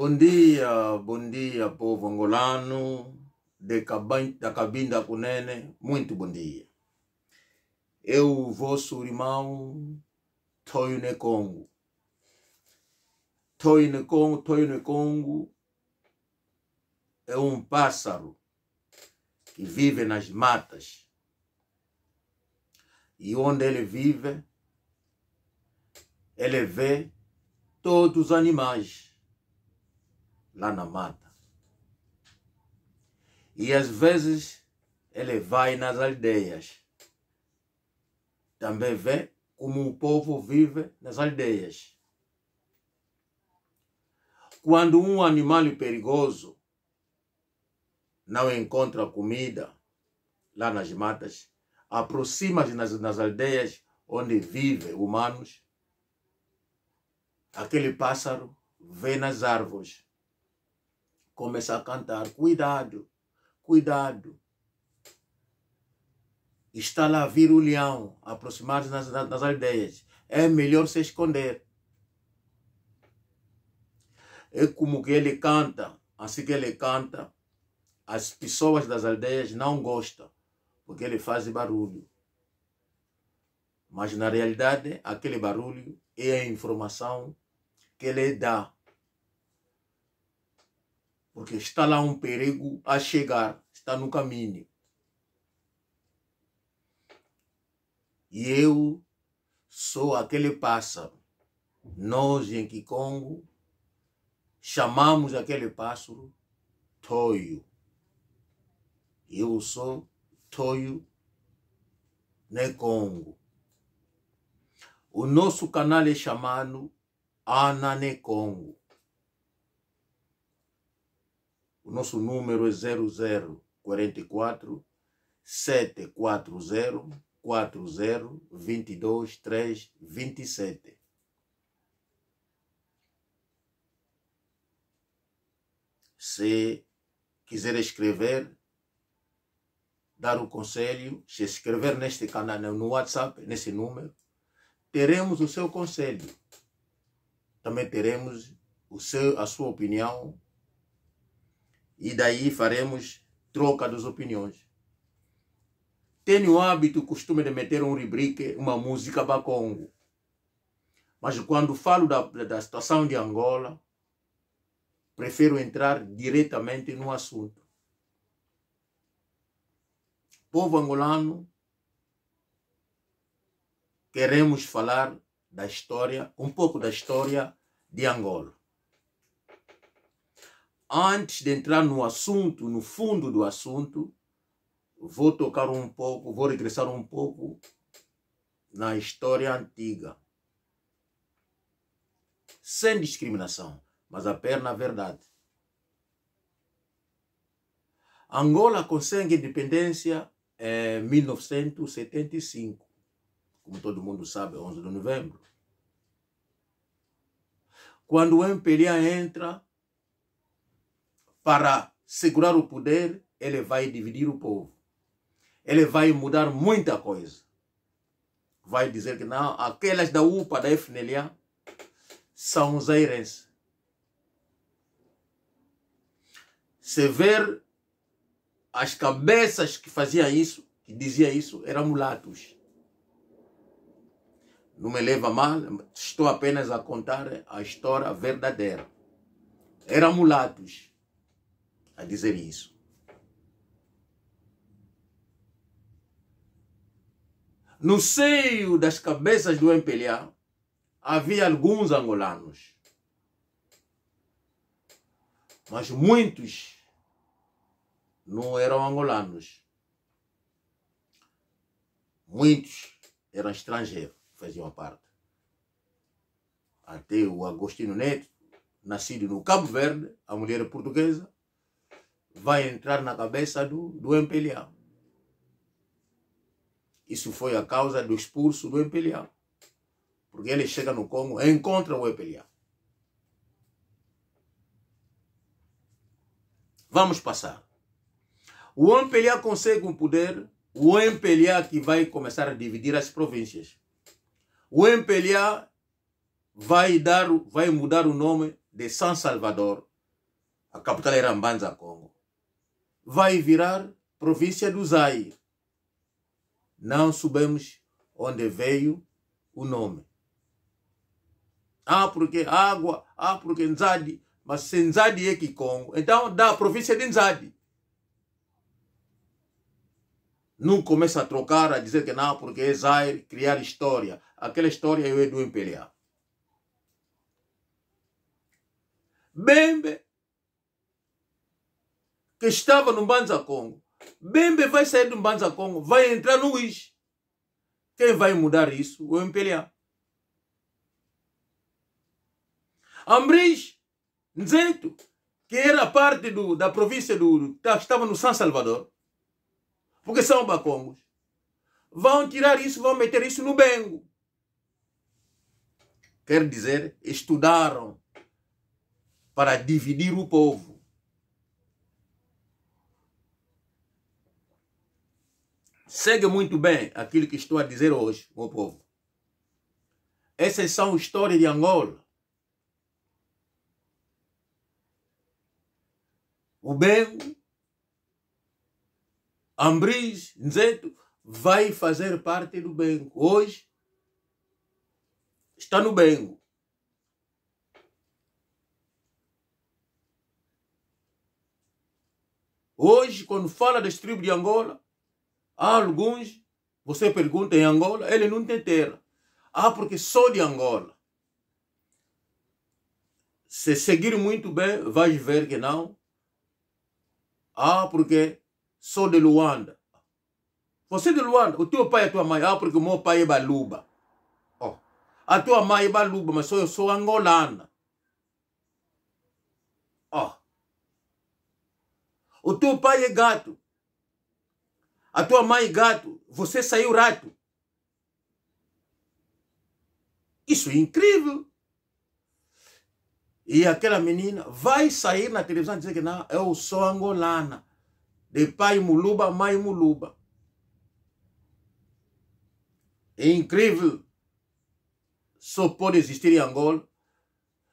Bom dia, bom dia, povo angolano, de da Cabinda Cunene, muito bom dia. Eu, vosso irmão, no Congo. no Congo, no Congo é um pássaro que vive nas matas. E onde ele vive, ele vê todos os animais lá na mata. E às vezes ele vai nas aldeias. Também vê como o povo vive nas aldeias. Quando um animal perigoso não encontra comida lá nas matas, aproxima-se nas, nas aldeias onde vivem humanos, aquele pássaro vê nas árvores começa a cantar. Cuidado, cuidado. Está lá vir o leão, aproximar-se nas, nas aldeias. É melhor se esconder. É como que ele canta, assim que ele canta, as pessoas das aldeias não gostam, porque ele faz barulho. Mas na realidade, aquele barulho é a informação que ele dá porque está lá um perigo a chegar, está no caminho. E eu sou aquele pássaro. Nós em Kikongo chamamos aquele pássaro Toyo Eu sou Toyo Nekongo. Né o nosso canal é chamado Ananekongo. Né O nosso número é 0044 740 40 327. Se quiser escrever, dar o conselho, se escrever neste canal, no WhatsApp, nesse número, teremos o seu conselho. Também teremos o seu, a sua opinião e daí faremos troca das opiniões. Tenho o hábito, o costume de meter um rubrique, uma música bacongo. Mas quando falo da, da situação de Angola, prefiro entrar diretamente no assunto. Povo angolano, queremos falar da história, um pouco da história de Angola antes de entrar no assunto, no fundo do assunto, vou tocar um pouco, vou regressar um pouco na história antiga. Sem discriminação, mas apenas na verdade. Angola consegue independência em eh, 1975. Como todo mundo sabe, 11 de novembro. Quando o MPLA entra, para segurar o poder, ele vai dividir o povo. Ele vai mudar muita coisa. Vai dizer que não, aquelas da UPA, da FNLA, são os airenses. Se ver as cabeças que faziam isso, que dizia isso, eram mulatos. Não me leva mal, estou apenas a contar a história verdadeira. Eram mulatos a dizer isso. No seio das cabeças do MPLA havia alguns angolanos, mas muitos não eram angolanos. Muitos eram estrangeiros, faziam parte. Até o Agostinho Neto, nascido no Cabo Verde, a mulher é portuguesa, vai entrar na cabeça do, do empelhão. Isso foi a causa do expulso do empelhão. Porque ele chega no Congo e encontra o empelhão. Vamos passar. O Empelhá consegue um poder, o Empelhá que vai começar a dividir as províncias. O Empelhá vai, dar, vai mudar o nome de São Salvador. A capital era Mbanza, Congo vai virar província do Zaire. Não sabemos onde veio o nome. Ah, porque água, ah, porque Nzadi, mas se Nzadi é que Congo, então dá a província de Nzadi. Não começa a trocar, a dizer que não, porque é Zaire, criar história. Aquela história é do imperial. Bembe que estava no Banza Congo. Bembe vai sair do Banza Congo, vai entrar no UIS. Quem vai mudar isso? O MPLA. Ambris Nzento, que era parte do, da província do, que tá, estava no São Salvador, porque são bacongos, vão tirar isso, vão meter isso no Bengo. Quer dizer, estudaram para dividir o povo Segue muito bem aquilo que estou a dizer hoje, meu povo. Essas são histórias de Angola. O Bengo, Ambris, Nzeto, vai fazer parte do Bengo. Hoje está no Bengo. Hoje, quando fala das tribos de Angola, Há alguns, você pergunta em Angola, ele não tem terra. Ah, porque sou de Angola. Se seguir muito bem, vais ver que não. Ah, porque sou de Luanda. Você é de Luanda, o teu pai e a tua mãe. Ah, porque o meu pai é baluba. Oh. A tua mãe é baluba, mas eu sou angolana. Oh. O teu pai é gato. A tua mãe gato, você saiu rato. Isso é incrível. E aquela menina vai sair na televisão dizer que não, eu sou angolana. De pai muluba, mãe muluba. É incrível. Só pode existir em Angola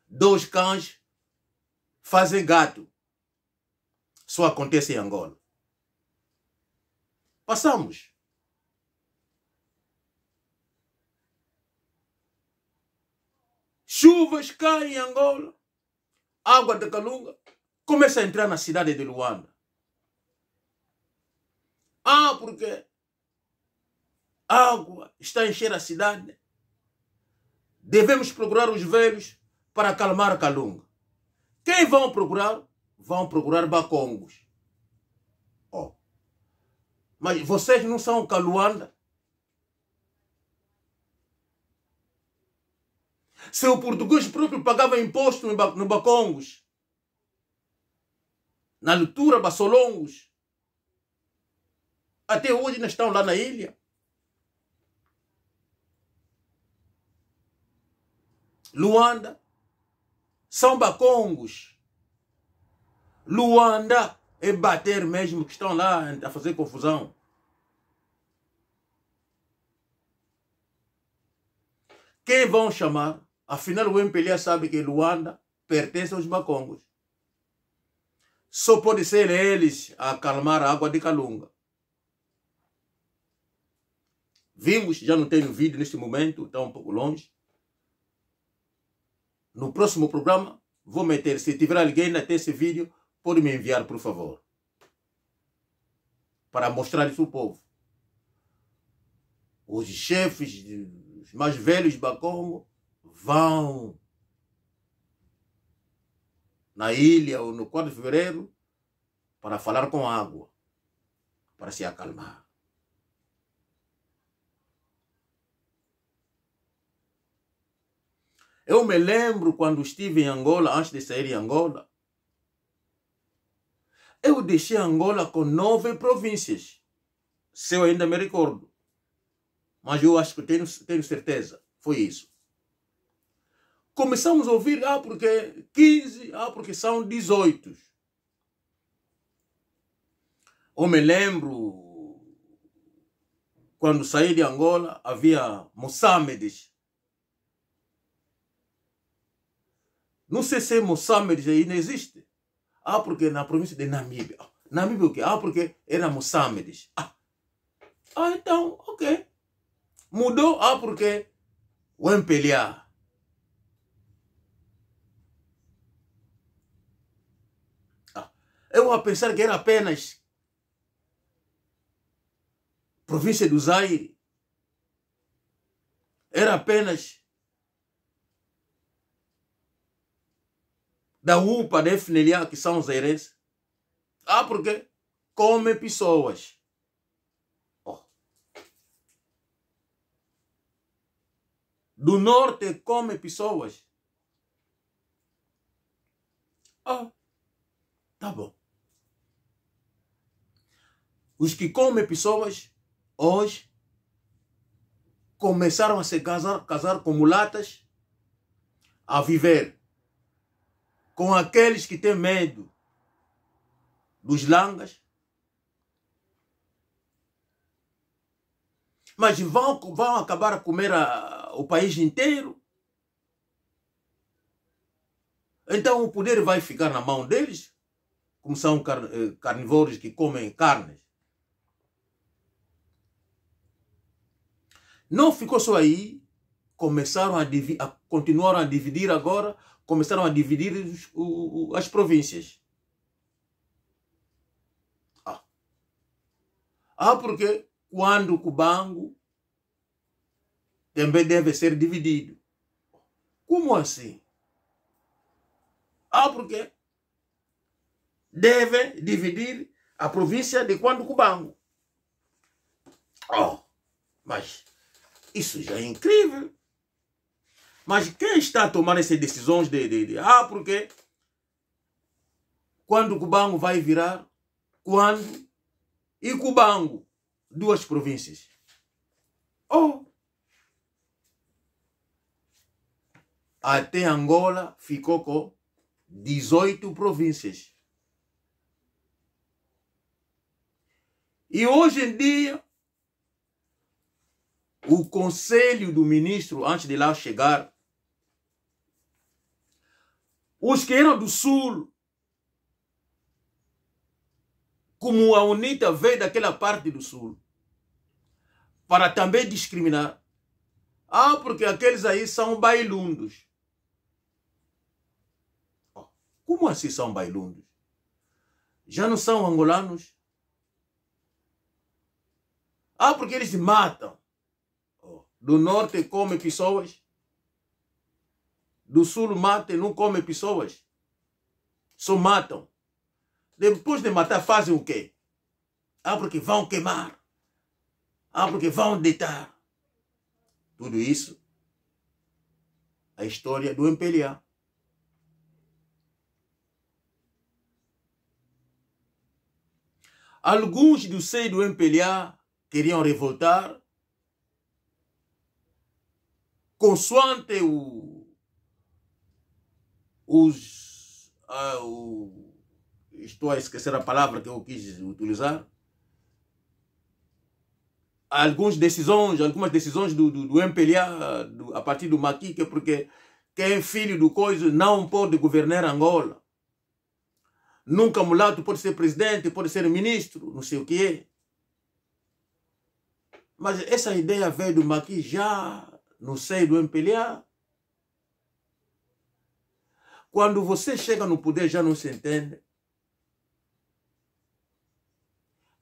dois cães fazem gato. Só acontece em Angola. Passamos. Chuvas caem em Angola, água de Calunga começa a entrar na cidade de Luanda. Ah, porque água está a encher a cidade. Devemos procurar os velhos para acalmar Calunga. Quem vão procurar? Vão procurar Bacongos. Mas vocês não são o Caluanda? Se o português próprio pagava imposto no Bacongos, na Lutura, Bassolongos, até hoje nós estamos lá na ilha. Luanda, São Bacongos, Luanda, e bater mesmo que estão lá a fazer confusão. Quem vão chamar? Afinal, o MPLA sabe que Luanda pertence aos Macongos. Só pode ser eles a calmar a água de Calunga. Vimos, já não tenho vídeo neste momento, está um pouco longe. No próximo programa, vou meter, se tiver alguém até esse vídeo, Pode me enviar, por favor. Para mostrar isso ao povo. Os chefes, os mais velhos de Bacongo, vão na ilha ou no 4 de fevereiro para falar com água, para se acalmar. Eu me lembro quando estive em Angola, antes de sair de Angola, eu deixei Angola com nove províncias, se eu ainda me recordo. Mas eu acho que tenho, tenho certeza, foi isso. Começamos a ouvir, ah, porque 15, ah, porque são 18. Eu me lembro, quando saí de Angola, havia Moçambiques, Não sei se Moçambiques ainda existe. Ah, porque na província de Namíbia. Namíbia o quê? Ah, porque era Moçambique. Ah. ah, então, ok. Mudou, ah, porque o Empeliá. Ah, eu a pensar que era apenas província do Zaire. Era apenas da UPA, de né, FNLA, que são os zerenses. Ah, porque come pessoas. Oh. Do norte come pessoas. Ah, oh. tá bom. Os que comem pessoas hoje começaram a se casar, casar com mulatas, a viver com aqueles que têm medo dos langas. Mas vão, vão acabar a comer a, o país inteiro. Então o poder vai ficar na mão deles, como são car eh, carnívoros que comem carnes. Não ficou só aí, começaram a, a continuaram a dividir agora, começaram a dividir os, o, as províncias. Ah. ah, porque quando o Cubango também deve ser dividido. Como assim? Ah, porque deve dividir a província de quando Cubango. Oh, mas isso já é incrível. Mas quem está tomando essas decisões de, de, de ah, porque quando Cubango vai virar, quando e Cubango, duas províncias. Oh, até Angola ficou com 18 províncias. E hoje em dia, o conselho do ministro, antes de lá chegar, os que eram do sul. Como a UNITA veio daquela parte do sul. Para também discriminar. Ah, porque aqueles aí são bailundos. Oh, como assim são bailundos? Já não são angolanos? Ah, porque eles matam. Oh, do norte comem pessoas do sul mata e não come pessoas. Só matam. Depois de matar, fazem o quê? Ah, porque vão queimar. Ah, porque vão deitar. Tudo isso, a história do MPLA. Alguns do seio do MPLA queriam revoltar, consoante o os. Ah, o, estou a esquecer a palavra que eu quis utilizar. Algumas decisões, algumas decisões do, do, do MPLA do, a partir do Maquique, é porque quem é filho do coisa não pode governar Angola. Nunca mulato pode ser presidente, pode ser ministro, não sei o que é. Mas essa ideia veio do Maqui já, não sei, do MPLA, quando você chega no poder, já não se entende.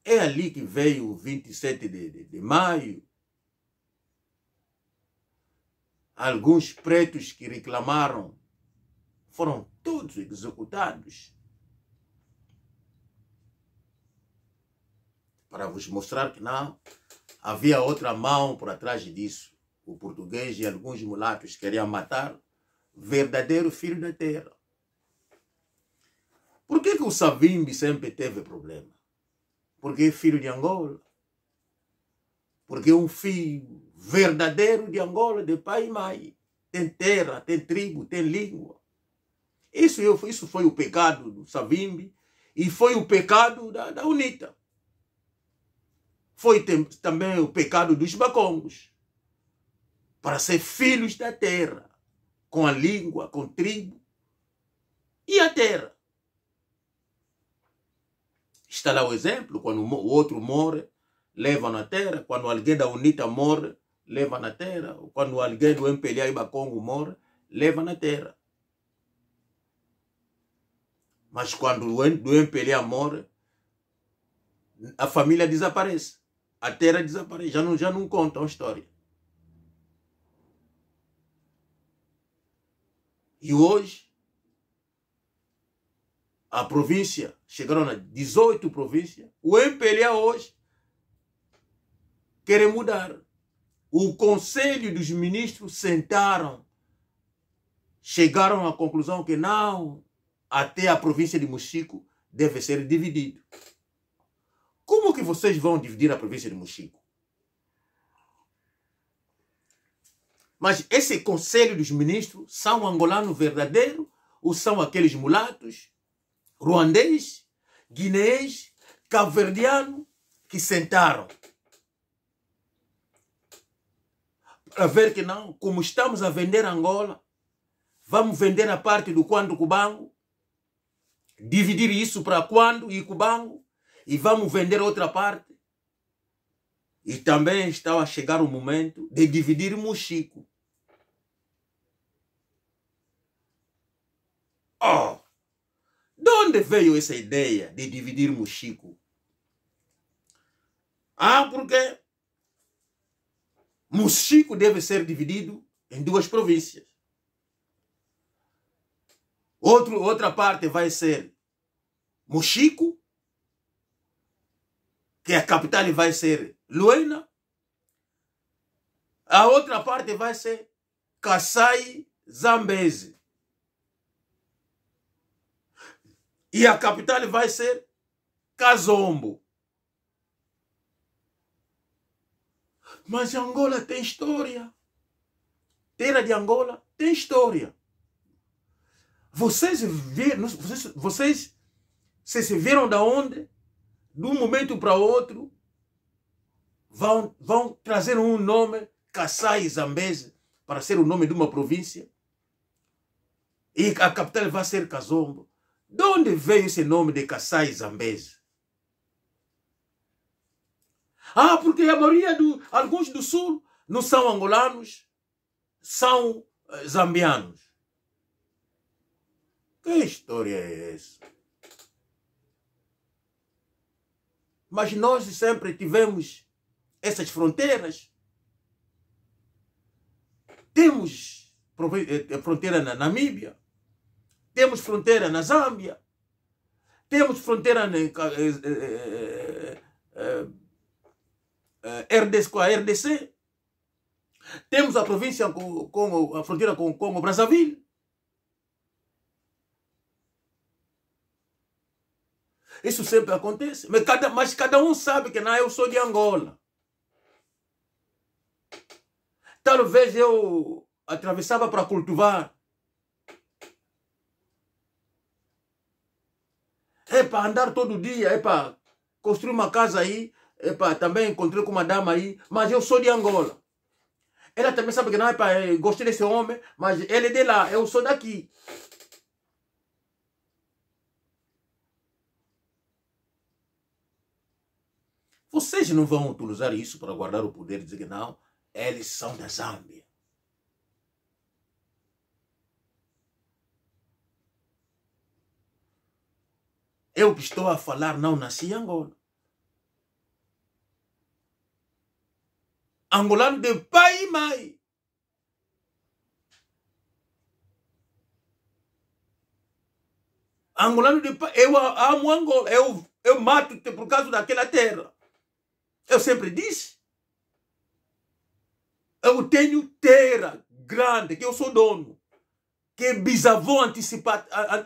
É ali que veio o 27 de, de, de maio. Alguns pretos que reclamaram foram todos executados. Para vos mostrar que não, havia outra mão por trás disso. O português e alguns mulatos queriam matar verdadeiro filho da terra. Por que, que o Savimbi sempre teve problema? Porque é filho de Angola. Porque é um filho verdadeiro de Angola, de pai e mãe. Tem terra, tem tribo, tem língua. Isso, isso foi o pecado do Savimbi e foi o pecado da, da UNITA. Foi tem, também o pecado dos Bacongos para ser filhos da terra com a língua, com tribo e a terra. Está lá o exemplo, quando o outro morre, leva na terra, quando alguém da UNITA morre, leva na terra, quando alguém do MPLA e Bacongo morre, leva na terra. Mas quando do MPLA morre, a família desaparece, a terra desaparece, já não, já não conta uma história. E hoje, a província, chegaram a 18 províncias, o MPLA hoje quer mudar. O Conselho dos Ministros sentaram, chegaram à conclusão que não, até a província de Muxico deve ser dividida. Como que vocês vão dividir a província de Muxico Mas esse conselho dos ministros são angolano verdadeiro ou são aqueles mulatos, ruandês, cabo caverdiano que sentaram? Para ver que não, como estamos a vender Angola, vamos vender a parte do quando cubango, dividir isso para quando e cubango, e vamos vender outra parte. E também estava a chegar o momento de dividirmos Chico. Oh! De onde veio essa ideia de dividir Mochico? Ah, porque Mochico deve ser dividido em duas províncias. Outro, outra parte vai ser Mochico, que a capital vai ser Luena. A outra parte vai ser Kassai Zambeze. E a capital vai ser Kazombo. Mas Angola tem história. Terra de Angola tem história. Vocês viram, vocês, vocês vocês se viram da onde? De um momento para outro, vão, vão trazer um nome, Kassai Zambeze, para ser o nome de uma província. E a capital vai ser Kazombo. De onde vem esse nome de Kassai Zambese? Ah, porque a maioria do alguns do sul não são angolanos, são eh, zambianos. Que história é essa? Mas nós sempre tivemos essas fronteiras. Temos eh, fronteira na Namíbia, temos fronteira na Zâmbia. Temos fronteira na, eh, eh, eh, RDC, com a RDC. Temos a província com, com a fronteira com, com o Brazzaville. Isso sempre acontece. Mas cada, mas cada um sabe que não, eu sou de Angola. Talvez eu atravessava para cultivar para andar todo dia, para construir uma casa aí, epa, também encontrei com uma dama aí, mas eu sou de Angola. Ela também sabe que não, é para eh, gostei desse homem, mas ele é de lá, eu sou daqui. Vocês não vão utilizar isso para guardar o poder e dizer que não, eles são da Zâmbia. Eu estou a falar, não nasci em Angola. Angolano de pai e mãe. Angolano de pai. Eu amo Angola. Eu, eu mato-te por causa daquela terra. Eu sempre disse. Eu tenho terra grande que eu sou dono que bisavô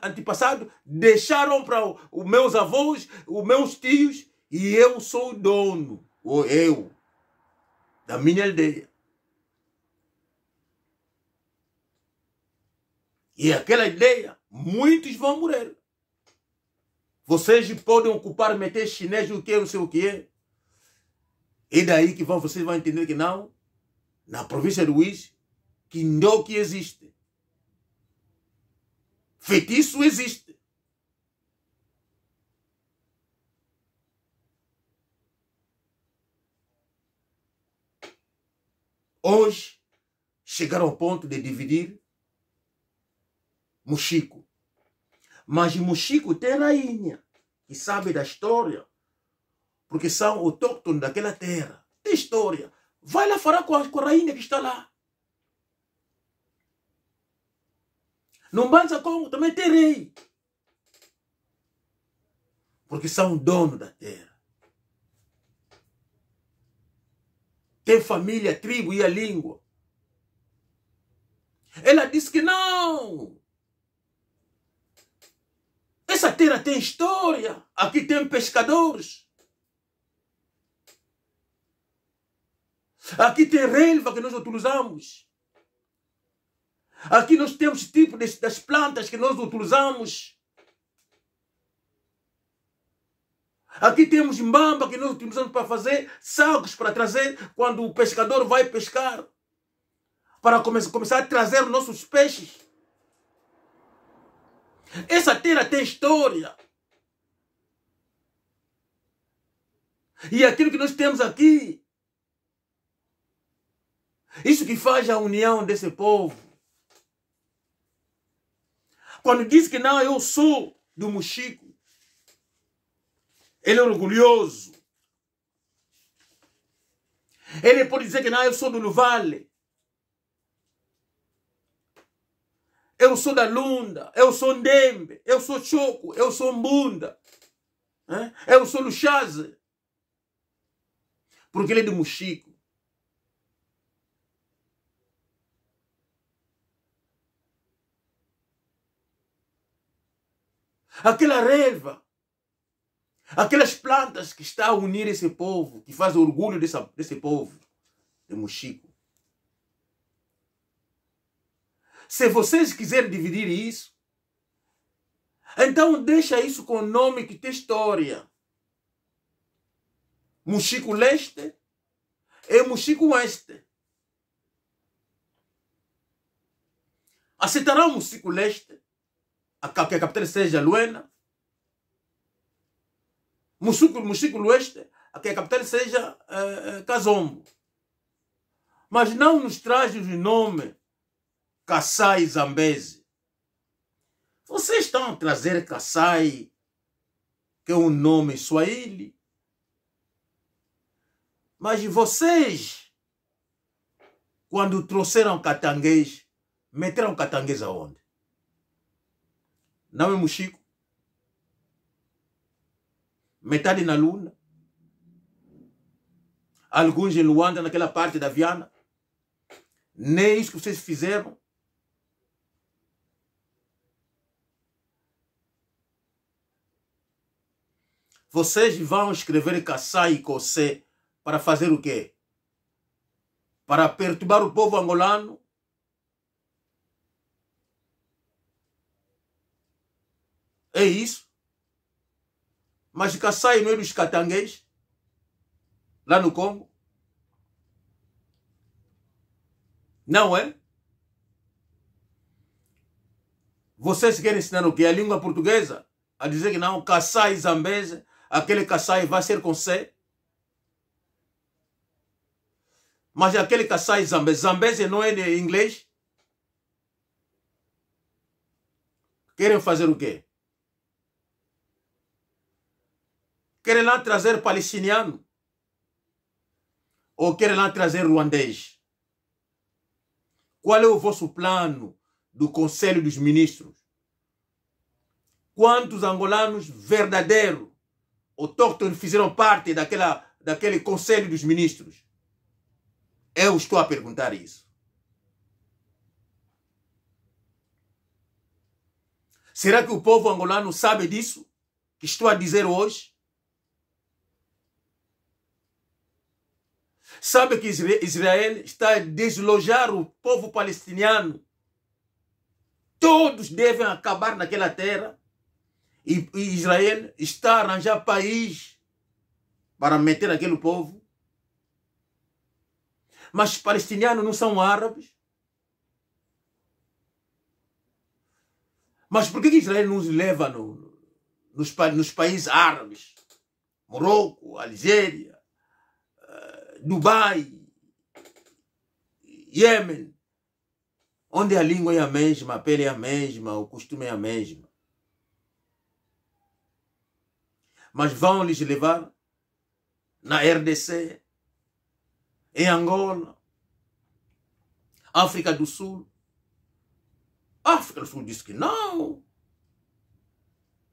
antepassado deixaram para os meus avós, os meus tios, e eu sou o dono, ou eu, da minha aldeia. E aquela aldeia, muitos vão morrer. Vocês podem ocupar, meter chinês, o que, não sei o que é. E daí que vão, vocês vão entender que não, na província de Luiz que não que existe. Feitiço existe. Hoje chegaram ao ponto de dividir Muxico. Mas Muxico tem rainha que sabe da história, porque são autóctones daquela terra. Tem história. Vai lá falar com a, com a rainha que está lá. Não Banza como também tem rei. Porque são dono da terra. Tem família, tribo e a língua. Ela disse que não. Essa terra tem história. Aqui tem pescadores. Aqui tem relva que nós utilizamos. Aqui nós temos tipo de, das plantas que nós utilizamos. Aqui temos mamba que nós utilizamos para fazer sacos para trazer quando o pescador vai pescar. Para come começar a trazer nossos peixes. Essa terra tem história. E aquilo que nós temos aqui, isso que faz a união desse povo. Quando diz que não, eu sou do Muxico. Ele é orgulhoso. Ele pode dizer que não, eu sou do Vale. Eu sou da Lunda, eu sou Ndembe, eu sou Choco, eu sou Mbunda, eu sou Luchaze. Porque ele é do Muxico. aquela reva, aquelas plantas que está a unir esse povo, que faz orgulho dessa, desse povo, de Mochico. Se vocês quiserem dividir isso, então deixa isso com o nome que tem história. Mochico Leste e Mochico Oeste. Aceitarão Mochico Leste que a capital seja Luena, Muxico, Leste, Oeste, que a capital seja uh, eh, Mas não nos traz o nome Kassai Zambese. Vocês estão a trazer Kassai, que é um nome swahili. Mas vocês, quando trouxeram catanguês, meteram catanguês aonde? Não é Muxico? Metade na Luna? Alguns em Luanda, naquela parte da Viana? Nem isso que vocês fizeram? Vocês vão escrever Kassai e Kossé para fazer o quê? Para perturbar o povo angolano? É isso. Mas Kassai não é dos catanguês? Lá no Congo? Não é? Vocês querem ensinar o que? A língua portuguesa? A dizer que não, Kassai zambese, aquele Kassai vai ser com C? Mas aquele Kassai zambese, zambese não é de inglês? Querem fazer o quê? Querem lá trazer palestiniano? Ou querem lá trazer ruandês? Qual é o vosso plano do Conselho dos Ministros? Quantos angolanos verdadeiros autóctones fizeram parte daquela, daquele Conselho dos Ministros? Eu estou a perguntar isso. Será que o povo angolano sabe disso? Que estou a dizer hoje? Sabe que Israel está a deslojar o povo palestiniano. Todos devem acabar naquela terra. E Israel está a arranjar país para meter aquele povo. Mas palestinianos não são árabes. Mas por que Israel nos leva no, nos, nos países árabes? Marrocos, Algéria, Dubai, Iêmen, onde a língua é a mesma, a pele é a mesma, o costume é a mesma. Mas vão lhes levar na RDC, em Angola, África do Sul. África do Sul disse que não,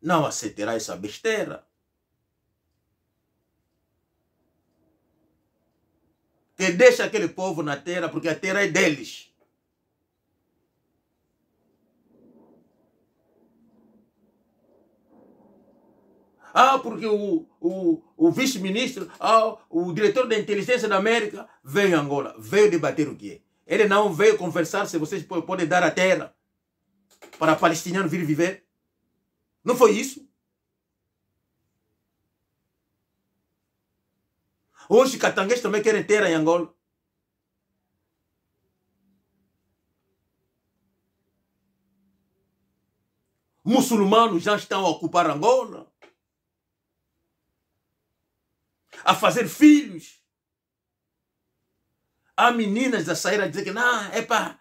não aceitará essa besteira. que deixa aquele povo na terra, porque a terra é deles. Ah, porque o, o, o vice-ministro, ah, o diretor da inteligência da América veio em Angola, veio debater o quê? Ele não veio conversar se vocês podem dar a terra para palestiniano vir viver. Não foi isso? Hoje, catanguês também querem ter em Angola. Muçulmanos já estão a ocupar Angola. A fazer filhos. Há meninas a sair a dizer que, não, é para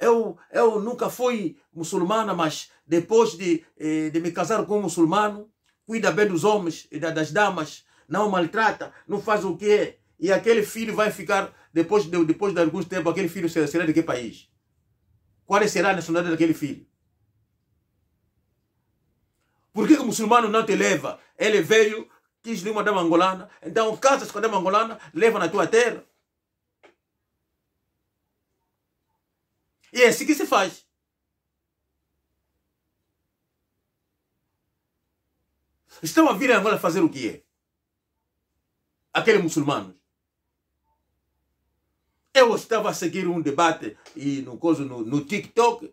eu, eu nunca fui muçulmana, mas depois de, eh, de me casar com um muçulmano, cuida bem dos homens e das damas, não maltrata, não faz o quê? E aquele filho vai ficar, depois de, depois de alguns tempos, aquele filho será, será de que país? Qual é, será a nacionalidade daquele filho? Por que o muçulmano não te leva? Ele veio, quis de uma dama angolana, então casas com a dama angolana, leva na tua terra. E é assim que se faz. Estão a vir agora fazer o que é? aqueles muçulmanos. Eu estava a seguir um debate e no, no, no TikTok.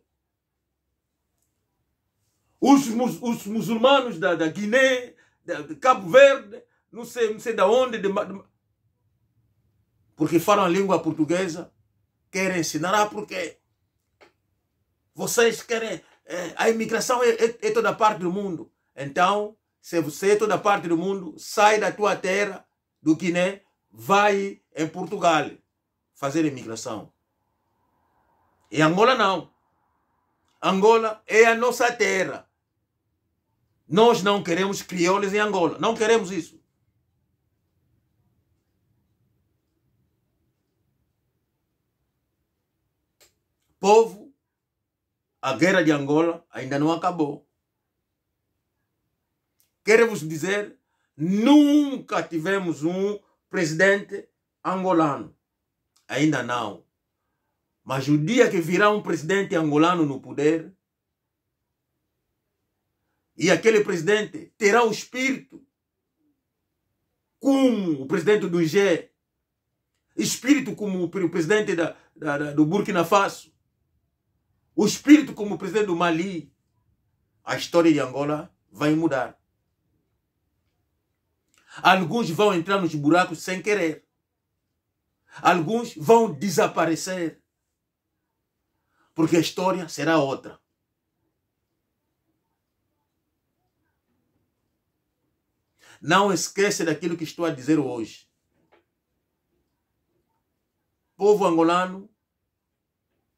Os, os muçulmanos da, da Guiné, da, de Cabo Verde, não sei, não sei da onde, de, de, porque falam a língua portuguesa, querem ensinar, ah, porque vocês querem. É, a imigração é, é, é toda parte do mundo. Então, se você é toda parte do mundo, sai da tua terra do Guiné vai em Portugal fazer imigração. E Angola não. Angola é a nossa terra. Nós não queremos crioulos em Angola. Não queremos isso. Povo, a guerra de Angola ainda não acabou. Quero vos dizer Nunca tivemos um presidente angolano. Ainda não. Mas o dia que virá um presidente angolano no poder, e aquele presidente terá o espírito, como o presidente do G, espírito como o presidente da, da, da, do Burkina Faso, o espírito como o presidente do Mali, a história de Angola vai mudar. Alguns vão entrar nos buracos sem querer. Alguns vão desaparecer. Porque a história será outra. Não esqueça daquilo que estou a dizer hoje. Povo angolano,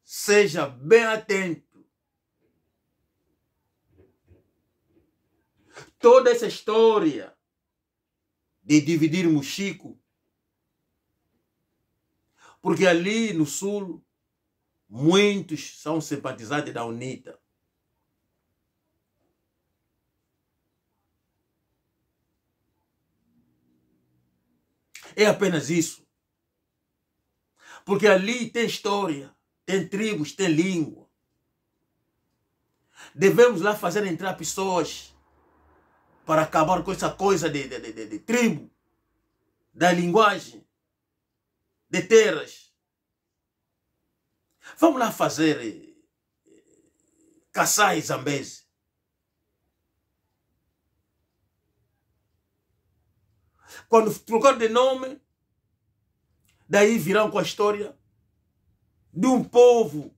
seja bem atento. Toda essa história de dividir Mochico. Porque ali no sul, muitos são simpatizantes da UNITA. É apenas isso. Porque ali tem história, tem tribos, tem língua. Devemos lá fazer entrar pessoas para acabar com essa coisa de, de, de, de tribo, da linguagem, de terras. Vamos lá fazer eh, caçar Zambese. Quando trocar de nome, daí virão com a história de um povo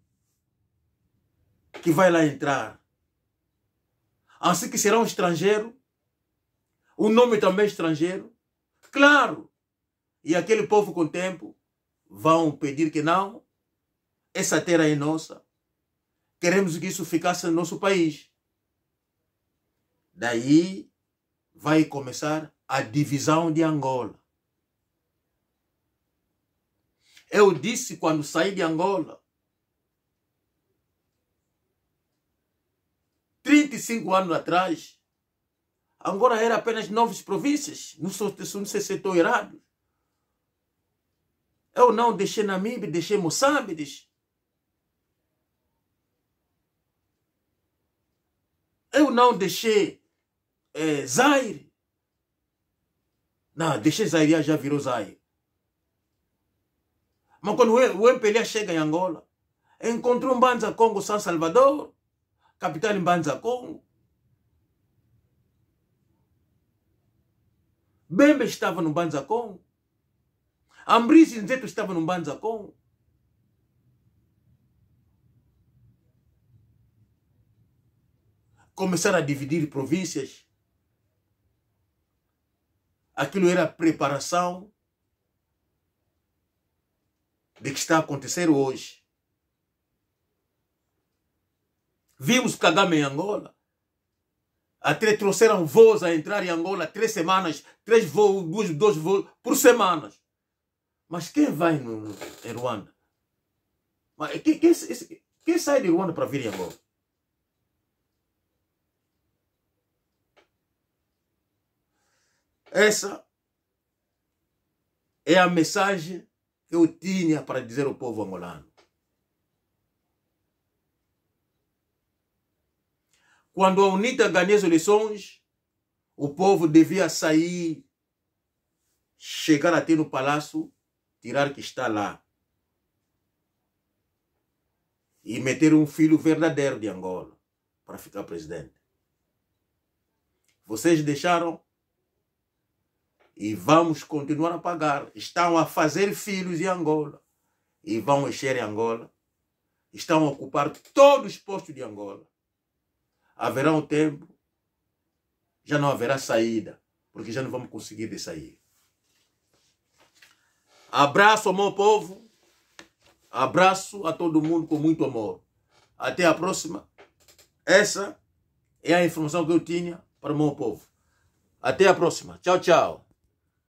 que vai lá entrar. Assim que será um estrangeiro, o nome também estrangeiro. Claro. E aquele povo com o tempo vão pedir que não, essa terra é nossa. Queremos que isso ficasse no nosso país. Daí vai começar a divisão de Angola. Eu disse quando saí de Angola, 35 anos atrás, Angola era apenas nove províncias, não sei se estou errado. Eu é não deixei Namíbia, deixei Moçambique. Eu é não deixei é, Zaire. Não, deixei Zaire, já virou Zaire. Mas quando o MPLA chega em Angola, encontrou Banza Congo, São Salvador, capital Banza Congo. Bembe estava no Banzacom. Ambrício Nzeto estava no Banzacom. Começaram a dividir províncias. Aquilo era preparação de que está a acontecer hoje. Vimos Kagame em Angola. Até trouxeram voos a entrar em Angola três semanas, três voos, dois, dois voos por semana. Mas quem vai no, em Ruanda? Mas quem, quem, quem sai de Ruanda para vir em Angola? Essa é a mensagem que eu tinha para dizer ao povo angolano. Quando a UNITA ganhou as eleições, o povo devia sair, chegar até no palácio, tirar que está lá. E meter um filho verdadeiro de Angola para ficar presidente. Vocês deixaram e vamos continuar a pagar. Estão a fazer filhos em Angola e vão encher Angola. Estão a ocupar todos os postos de Angola haverá um tempo, já não haverá saída, porque já não vamos conseguir de sair. Abraço, meu povo. Abraço a todo mundo com muito amor. Até a próxima. Essa é a informação que eu tinha para o meu povo. Até a próxima. Tchau, tchau.